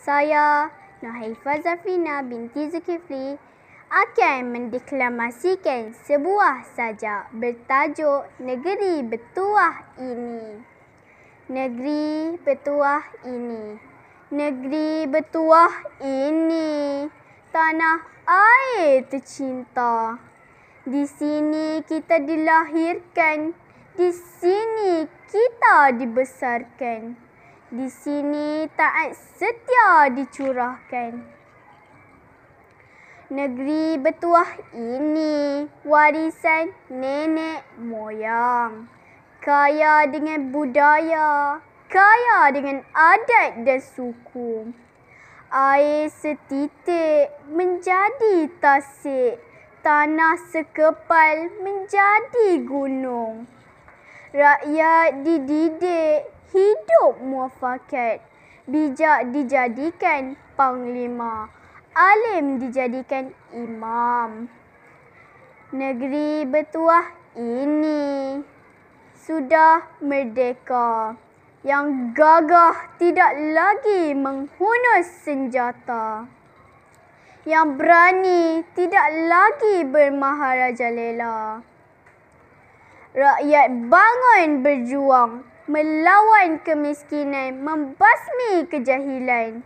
Saya, Nuhaifah Zafina binti Zulkifli, akan mendeklamasikan sebuah sajak bertajuk Negeri Bertuah Ini. Negeri Bertuah Ini. Negeri Bertuah Ini. Tanah air tercinta. Di sini kita dilahirkan. Di sini kita dibesarkan. Di sini taat setia dicurahkan. Negeri bertuah ini warisan nenek moyang. Kaya dengan budaya, kaya dengan adat dan suku. Air setitik menjadi tasik, tanah sekepal menjadi gunung. Rakyat dididik hidup muafakat. Bijak dijadikan panglima. Alim dijadikan imam. Negeri bertuah ini sudah merdeka. Yang gagah tidak lagi menghunus senjata. Yang berani tidak lagi bermaharaja lela rakyat bangun berjuang melawan kemiskinan, membasmi kejahilan.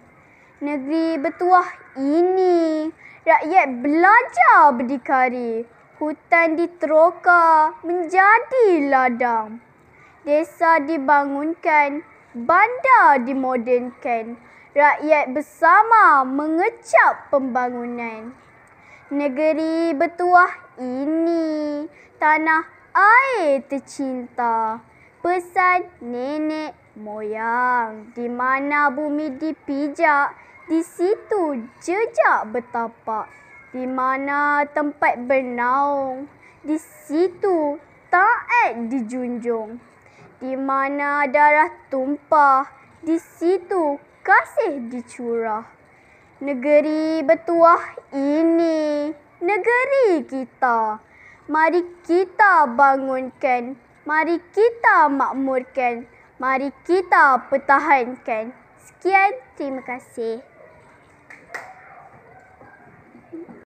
Negeri bertuah ini, rakyat belajar berdikari. Hutan diteroka menjadi ladang. Desa dibangunkan, bandar dimodenkan. Rakyat bersama mengecap pembangunan. Negeri bertuah ini, tanah air tercinta. Pesan nenek moyang. Di mana bumi dipijak, di situ jejak bertapak. Di mana tempat bernaung, di situ taat dijunjung. Di mana darah tumpah, di situ kasih dicurah. Negeri bertuah ini, negeri kita mari kita bangunkan, mari kita makmurkan, mari kita pertahankan. Sekian, terima kasih.